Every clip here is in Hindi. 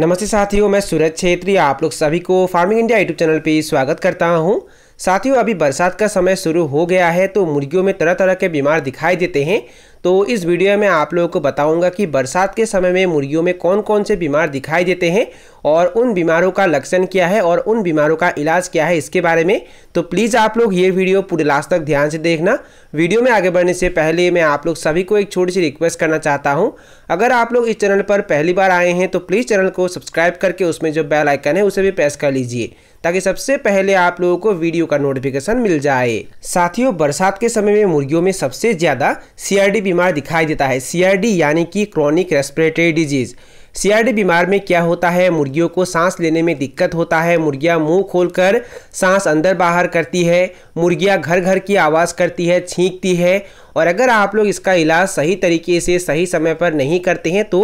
नमस्ते साथियों मैं सूरज छेत्री आप लोग सभी को फार्मिंग इंडिया यूट्यूब चैनल पे स्वागत करता हूँ साथियों अभी बरसात का समय शुरू हो गया है तो मुर्गियों में तरह तरह के बीमार दिखाई देते हैं तो इस वीडियो में आप लोगों को बताऊंगा कि बरसात के समय में मुर्गियों में कौन कौन से बीमार दिखाई देते हैं और उन बीमारों का लक्षण क्या है और उन बीमारों का इलाज क्या है इसके बारे में तो प्लीज़ आप लोग ये वीडियो पूरे लास्ट तक ध्यान से देखना वीडियो में आगे बढ़ने से पहले मैं आप लोग सभी को एक छोटी सी रिक्वेस्ट करना चाहता हूँ अगर आप लोग इस चैनल पर पहली बार आए हैं तो प्लीज़ चैनल को सब्सक्राइब करके उसमें जो बेल आइकन है उसे भी प्रेस कर लीजिए ताकि सबसे पहले आप लोगों को वीडियो का नोटिफिकेशन मिल जाए साथियों बरसात के समय में मुर्गियों में सबसे ज़्यादा सीआरडी बीमार दिखाई देता है सीआरडी यानी कि क्रॉनिक रेस्पिरेटरी डिजीज़ सीआरडी बीमार में क्या होता है मुर्गियों को सांस लेने में दिक्कत होता है मुर्गियां मुंह खोलकर सांस अंदर बाहर करती है मुर्गियां घर घर की आवाज़ करती है छींकती है और अगर आप लोग इसका इलाज सही तरीके से सही समय पर नहीं करते हैं तो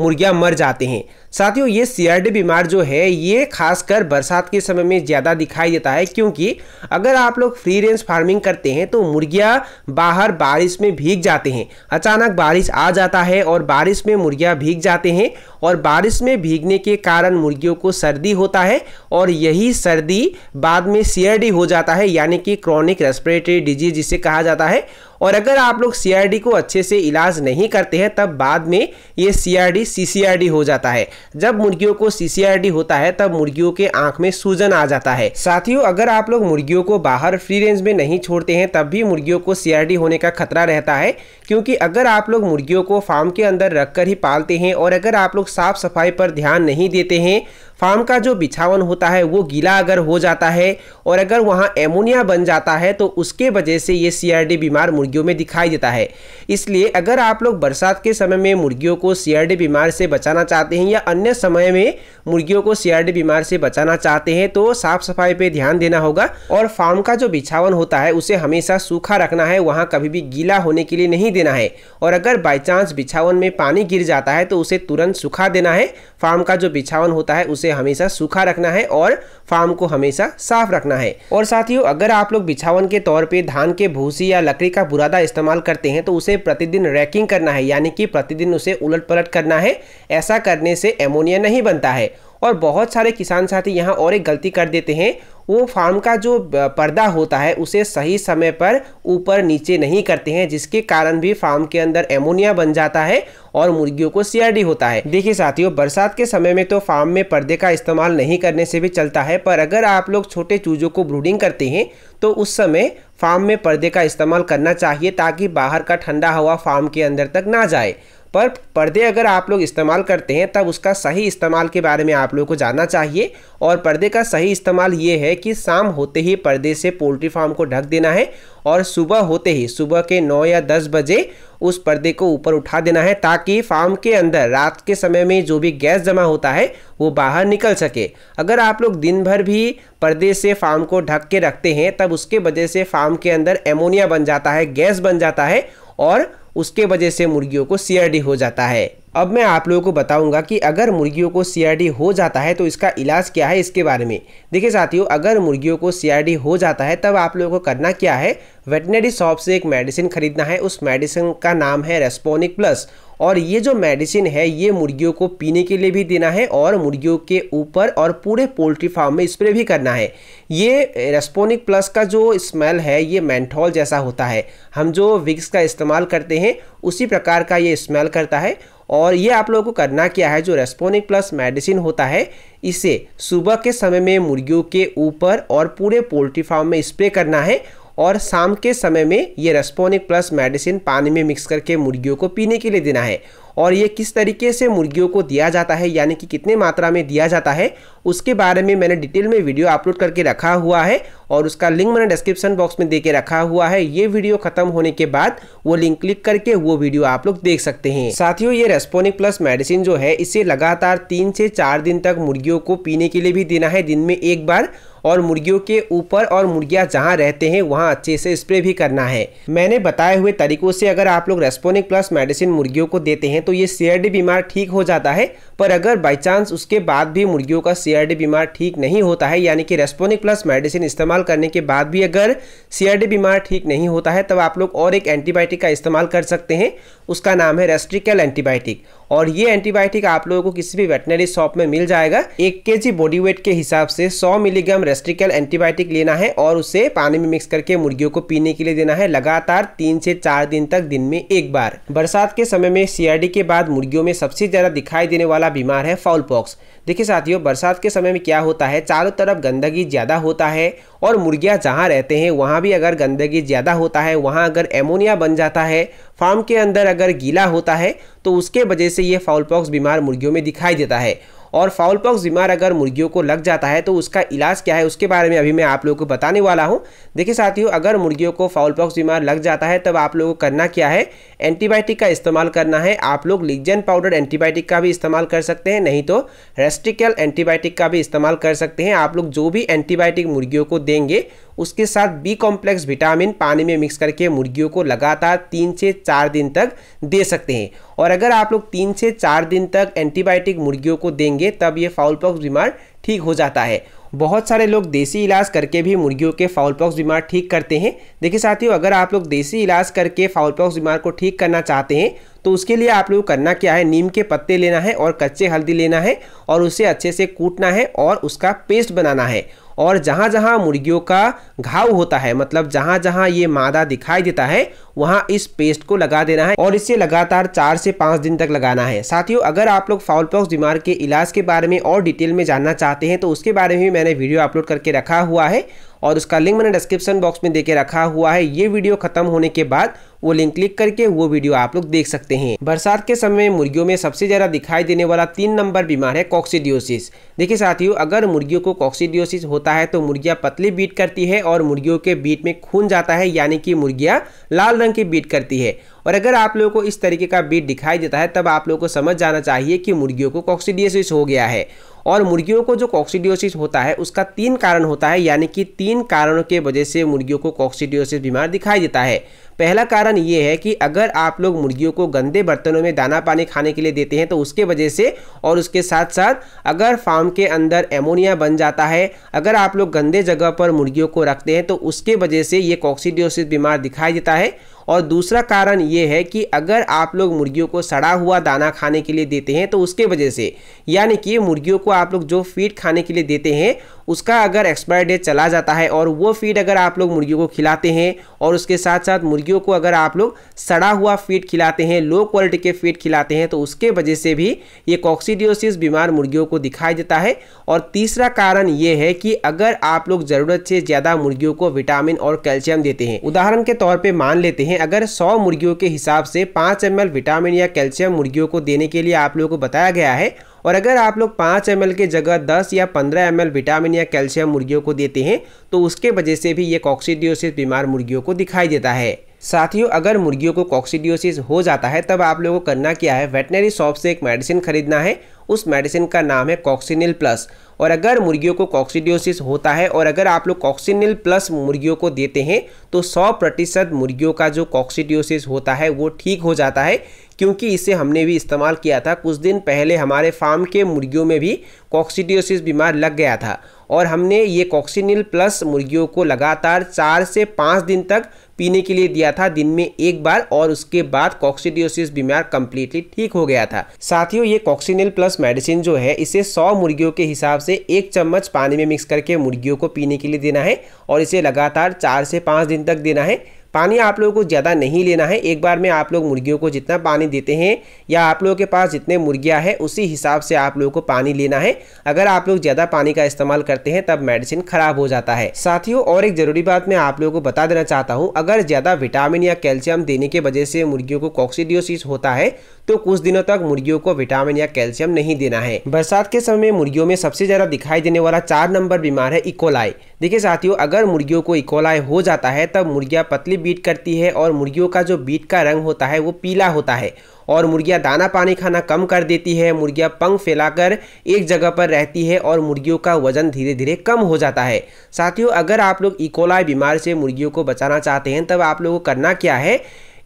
मुर्गियाँ मर जाते हैं साथियों ये सी बीमार जो है ये खासकर बरसात के समय में ज़्यादा दिखाई देता है क्योंकि अगर आप लोग फ्री रेंज फार्मिंग करते हैं तो मुर्गियाँ बाहर बारिश में भीग जाते हैं अचानक बारिश आ जाता है और बारिश में मुर्गियाँ भीग जाते हैं और बारिश में भीगने के कारण मुर्गियों को सर्दी होता है और यही सर्दी बाद में सीआरडी हो जाता है यानी कि क्रॉनिक रेस्पिरेटरी डिजीज जिसे कहा जाता है और अगर आप लोग सीआरडी को अच्छे से इलाज नहीं करते हैं तब बाद में ये सीआरडी सीसीआरडी हो जाता है जब मुर्गियों को सीसीआरडी होता है तब मुर्गियों के आंख में सूजन आ जाता है साथियों अगर आप लोग मुर्गियों को बाहर फ्री रेंज में नहीं छोड़ते हैं तब भी मुर्गियों को सीआरडी होने का खतरा रहता है क्योंकि अगर आप लोग मुर्गियों को फार्म के अंदर रखकर ही पालते हैं और अगर आप लोग साफ सफाई पर ध्यान नहीं देते हैं फार्म का जो बिछावन होता है वो गीला अगर हो जाता है और अगर वहाँ एमोनिया बन जाता है तो उसके वजह से ये सीआरडी बीमार मुर्गियों में दिखाई देता है इसलिए अगर आप लोग बरसात के समय में मुर्गियों को सीआरडी बीमार से बचाना चाहते हैं या अन्य समय में मुर्गियों को सीआरडी बीमार से बचाना चाहते हैं तो साफ सफाई पर ध्यान देना होगा और फार्म का जो बिछावन होता है उसे हमेशा सूखा रखना है वहाँ कभी भी गीला होने के लिए नहीं देना है और अगर बाई चांस बिछावन में पानी गिर जाता है तो उसे तुरंत सुखा देना है फार्म का जो बिछावन होता है उसे उसे हमेशा सूखा रखना है और फार्म को हमेशा साफ रखना है और साथियों अगर आप लोग बिछावन के तौर पे धान के भूसी या लकड़ी का बुरादा इस्तेमाल करते हैं तो उसे प्रतिदिन रैकिंग करना है यानी कि प्रतिदिन उसे उलट पलट करना है ऐसा करने से एमोनिया नहीं बनता है और बहुत सारे किसान साथी यहाँ और एक गलती कर देते हैं वो फार्म का जो पर्दा होता है उसे सही समय पर ऊपर नीचे नहीं करते हैं जिसके कारण भी फार्म के अंदर एमोनिया बन जाता है और मुर्गियों को सीआरडी होता है देखिए साथियों बरसात के समय में तो फार्म में पर्दे का इस्तेमाल नहीं करने से भी चलता है पर अगर आप लोग छोटे चूजों को ब्रूडिंग करते हैं तो उस समय फार्म में पर्दे का इस्तेमाल करना चाहिए ताकि बाहर का ठंडा हवा फार्म के अंदर तक ना जाए पर पर्दे अगर आप लोग इस्तेमाल करते हैं तब उसका सही इस्तेमाल के बारे में आप लोगों को जानना चाहिए और पर्दे का सही इस्तेमाल ये है कि शाम होते ही पर्दे से पोल्ट्री फार्म को ढक देना है और सुबह होते ही सुबह के नौ या दस बजे उस पर्दे को ऊपर उठा देना है ताकि फार्म के अंदर रात के समय में जो भी गैस जमा होता है वो बाहर निकल सके अगर आप लोग दिन भर भी पर्दे से फार्म को ढक के रखते हैं तब उसके वजह से फार्म के अंदर एमोनिया बन जाता है गैस बन जाता है और उसके वजह से मुर्गियों को सीआरडी हो जाता है अब मैं आप लोगों को बताऊंगा कि अगर मुर्गियों को सीआरडी हो जाता है तो इसका इलाज क्या है इसके बारे में देखिए साथियों अगर मुर्गियों को सीआरडी हो जाता है तब आप लोगों को करना क्या है वेटनरी शॉप से एक मेडिसिन खरीदना है उस मेडिसिन का नाम है रेस्पोनिक प्लस और ये जो मेडिसिन है ये मुर्गियों को पीने के लिए भी देना है और मुर्गियों के ऊपर और पूरे पोल्ट्री फार्म में स्प्रे भी करना है ये रेस्पोनिक प्लस का जो स्मेल है ये मैंथॉल जैसा होता है हम जो विक्स का इस्तेमाल करते हैं उसी प्रकार का ये स्मेल करता है और ये आप लोगों को करना क्या है जो रेस्पोनिक प्लस मेडिसिन होता है इसे सुबह के समय में मुर्गियों के ऊपर और पूरे पोल्ट्री फार्म में स्प्रे करना है और शाम के समय में ये रेस्पोनिक प्लस मेडिसिन पानी में मिक्स करके मुर्गियों को पीने के लिए देना है और ये किस तरीके से मुर्गियों को दिया जाता है यानी कि कितने मात्रा में दिया जाता है उसके बारे में मैंने डिटेल में वीडियो अपलोड करके रखा हुआ है और उसका लिंक मैंने डिस्क्रिप्शन बॉक्स में दे के रखा हुआ है ये वीडियो खत्म होने के बाद वो लिंक क्लिक करके वो वीडियो आप लोग देख सकते हैं साथियों ये रेस्पोनिक प्लस मेडिसिन जो है इसे लगातार तीन से चार दिन तक मुर्गियों को पीने के लिए भी देना है दिन में एक बार और मुर्गियों के ऊपर और मुर्गियाँ जहाँ रहते हैं वहाँ अच्छे से स्प्रे भी करना है मैंने बताए हुए तरीकों से अगर आप लोग रेस्पोनिक प्लस मेडिसिन मुर्गियों को देते हैं तो ये सीआरडी बीमार ठीक हो जाता है पर अगर बाई चांस उसके बाद भी मुर्गियों का सी बीमार ठीक नहीं होता है यानी कि रेस्पोनिक प्लस मेडिसिन इस्तेमाल करने के बाद भी अगर सीआरडी बीमार ठीक नहीं होता है तब आप लोग और एक एंटीबायोटिक का इस्तेमाल कर सकते हैं उसका नाम है रेस्ट्रिकल एंटीबायोटिक और ये एंटीबायोटिक आप लोगों को किसी भी वेटनरी शॉप में मिल जाएगा एक के जी बॉडी वेट के हिसाब से 100 मिलीग्राम रेस्ट्रिकल एंटीबायोटिक लेना है और उसे पानी में मिक्स करके मुर्गियों को पीने के लिए देना है लगातार तीन से चार दिन तक दिन में एक बार बरसात के समय में सीआरडी के बाद मुर्गियों में सबसे ज़्यादा दिखाई देने वाला बीमार है फॉल पॉक्स देखिए साथियों बरसात के समय में क्या होता है चारों तरफ गंदगी ज़्यादा होता है और मुर्गियाँ जहाँ रहते हैं वहाँ भी अगर गंदगी ज़्यादा होता है वहाँ अगर एमोनिया बन जाता है फार्म के अंदर अगर गीला होता है तो उसके वजह से ये फाउल पॉक्स बीमार मुर्गियों में दिखाई देता है और फाउल पॉक्स बीमार अगर मुर्गियों को लग जाता है तो उसका इलाज क्या है उसके बारे में अभी मैं आप लोगों को बताने वाला हूँ देखिए साथियों अगर मुर्गियों को फाउल पॉक्स बीमार लग जाता है तब आप लोगों को करना क्या है एंटीबायोटिक का इस्तेमाल करना है आप लोग लिगजन पाउडर एंटीबायोटिक का भी इस्तेमाल कर सकते हैं नहीं तो रेस्टिकल एंटीबायोटिक का भी इस्तेमाल कर सकते हैं आप लोग जो भी एंटीबायोटिक मुर्गियों को देंगे उसके साथ बी कॉम्प्लेक्स विटामिन पानी में मिक्स करके मुर्गियों को लगातार तीन से चार दिन तक दे सकते हैं और अगर आप लोग तीन से चार दिन तक एंटीबायोटिक मुर्गियों को देंगे तब ये फाउल पॉक्स बीमार ठीक हो जाता है बहुत सारे लोग देसी इलाज करके भी मुर्गियों के फाउलपॉक्स बीमार ठीक करते हैं देखिए साथियों अगर आप लोग देसी इलाज करके फाउलपॉक्स बीमार को ठीक करना चाहते हैं तो उसके लिए आप लोग करना क्या है नीम के पत्ते लेना है और कच्चे हल्दी लेना है और उसे अच्छे से कूटना है और उसका पेस्ट बनाना है और जहाँ जहाँ मुर्गियों का घाव होता है मतलब जहाँ जहाँ ये मादा दिखाई देता है वहाँ इस पेस्ट को लगा देना है और इसे लगातार चार से पाँच दिन तक लगाना है साथियों अगर आप लोग फाउल पॉक्स बीमार के इलाज के बारे में और डिटेल में जानना चाहते हैं तो उसके बारे में भी मैंने वीडियो अपलोड करके रखा हुआ है और उसका लिंक मैंने डिस्क्रिप्शन बॉक्स में देके रखा हुआ है ये वीडियो खत्म होने के बाद वो लिंक क्लिक करके वो वीडियो आप लोग देख सकते हैं बरसात के समय मुर्गियों में सबसे ज़्यादा दिखाई देने वाला तीन नंबर बीमार है कॉक्सीडियोसिस देखिए साथियों अगर मुर्गियों को कॉक्सीडियोसिस होता है तो मुर्गिया पतली बीट करती है और मुर्गियों के बीट में खून जाता है यानी कि मुर्गिया लाल रंग की बीट करती है और अगर आप लोगों को इस तरीके का बीट दिखाई देता है तब आप लोगों को समझ जाना चाहिए कि मुर्गियों को कॉक्सीडियोसिस हो गया है और मुर्गियों को जो कॉक्सीडियोसिस होता है उसका तीन कारण होता है यानी कि तीन कारणों के वजह से मुर्गियों को कॉक्सीडियोसिस बीमार दिखाई देता है पहला कारण ये है कि अगर आप लोग मुर्गियों को गंदे बर्तनों में दाना पानी खाने के लिए देते हैं तो उसके वजह से और उसके साथ साथ अगर फार्म के अंदर एमोनिया बन जाता है अगर आप लोग गंदे जगह पर मुर्गियों को रखते हैं तो उसके वजह से ये कॉक्सीडियोसिस बीमार दिखाई देता है और दूसरा कारण ये है कि अगर आप लोग मुर्गियों को सड़ा हुआ दाना खाने के लिए देते हैं तो उसके वजह से यानी कि मुर्गियों को आप लोग जो फीड खाने के लिए देते हैं उसका अगर एक्सपायर डेट चला जाता है और वो फीड अगर आप लोग मुर्गियों को खिलाते हैं और उसके साथ साथ मुर्गियों को अगर आप लोग सड़ा हुआ फीड खिलाते हैं लो क्वालिटी के फीड खिलाते हैं तो उसके वजह से भी ये कॉक्सीडियोसिस बीमार मुर्गियों को दिखाई देता है और तीसरा कारण ये है कि अगर आप लोग ज़रूरत से ज़्यादा मुर्गियों को विटामिन और कैल्शियम देते हैं उदाहरण के तौर पर मान लेते हैं हैं अगर 100 मुर्गियों के हिसाब से 5 एम विटामिन या कैल्शियम मुर्गियों को देने के लिए आप लोगों को बताया गया है और अगर आप लोग 5 एम के जगह 10 या 15 एम विटामिन या कैल्शियम मुर्गियों को देते हैं तो उसके वजह से भी ये कॉक्सीडियोसिस बीमार मुर्गियों को दिखाई देता है साथियों अगर मुर्गियों को कॉक्सीडियोसिस हो जाता है तब आप लोगों को करना क्या है वेटनरी शॉप से एक मेडिसिन खरीदना है उस मेडिसिन का नाम है कॉक्सिनिल प्लस और अगर मुर्गियों को कॉक्सीडियोसिस होता है और अगर आप लोग कॉक्सिनिल प्लस मुर्गियों को देते हैं तो 100 प्रतिशत मुर्गियों का जो कॉक्सीडियोसिस होता है वो ठीक हो जाता है क्योंकि इसे हमने भी इस्तेमाल किया था कुछ दिन पहले हमारे फार्म के मुर्गियों में भी कॉक्सीडियोसिस बीमार लग गया था और हमने ये कॉक्सीनिल प्लस मुर्गियों को लगातार चार से पाँच दिन तक पीने के लिए दिया था दिन में एक बार और उसके बाद कॉक्सीडियोसिस बीमार कंप्लीटली ठीक हो गया था साथियों ये कॉक्सीनिल प्लस मेडिसिन जो है इसे 100 मुर्गियों के हिसाब से एक चम्मच पानी में मिक्स करके मुर्गियों को पीने के लिए देना है और इसे लगातार चार से पाँच दिन तक देना है पानी आप लोगों को ज़्यादा नहीं लेना है एक बार में आप लोग मुर्गियों को जितना पानी देते हैं या आप लोगों के पास जितने मुर्गियाँ हैं उसी हिसाब से आप लोगों को पानी लेना है अगर आप लोग ज़्यादा पानी का इस्तेमाल करते हैं तब मेडिसिन खराब हो जाता है साथियों और एक ज़रूरी बात मैं आप लोगों को बता देना चाहता हूँ अगर ज़्यादा विटामिन या कैल्शियम देने की वजह से मुर्गियों को कॉक्सीडियोसिस होता है तो कुछ दिनों तक मुर्गियों को विटामिन या कैल्शियम नहीं देना है बरसात के समय मुर्गियों में सबसे ज़्यादा दिखाई देने वाला चार नंबर बीमार है इकोलाई e. देखिए साथियों अगर मुर्गियों को इकोलाई e. हो जाता है तब मुर्गियाँ पतली बीट करती है और मुर्गियों का जो बीट का रंग होता है वो पीला होता है और मुर्गियाँ दाना पानी खाना कम कर देती है मुर्गियाँ पंख फैलाकर एक जगह पर रहती है और मुर्गियों का वजन धीरे धीरे कम हो जाता है साथियों अगर आप लोग इकोलाई e. बीमार से मुर्गियों को बचाना चाहते हैं तब आप लोगों को करना क्या है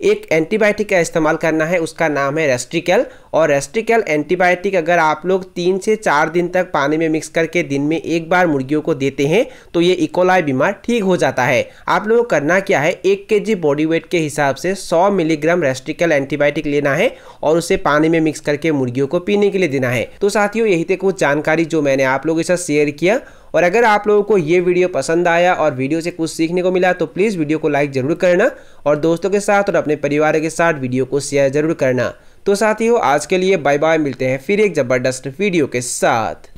एक एंटीबायोटिक का इस्तेमाल करना है उसका नाम है रेस्ट्रिकल और रेस्ट्रिकल एंटीबायोटिक अगर आप लोग तीन से चार दिन तक पानी में मिक्स करके दिन में एक बार मुर्गियों को देते हैं तो ये इकोलाई e बीमार ठीक हो जाता है आप लोगों को करना क्या है एक के जी बॉडी वेट के हिसाब से सौ मिलीग्राम रेस्ट्रिकल एंटीबायोटिक लेना है और उसे पानी में मिक्स करके मुर्गियों को पीने के लिए देना है तो साथियों यही थे कुछ जानकारी जो मैंने आप लोगों के साथ शेयर किया और अगर आप लोगों को ये वीडियो पसंद आया और वीडियो से कुछ सीखने को मिला तो प्लीज़ वीडियो को लाइक ज़रूर करना और दोस्तों के साथ और अपने परिवार के साथ वीडियो को शेयर ज़रूर करना तो साथियों आज के लिए बाय बाय मिलते हैं फिर एक ज़बरदस्त वीडियो के साथ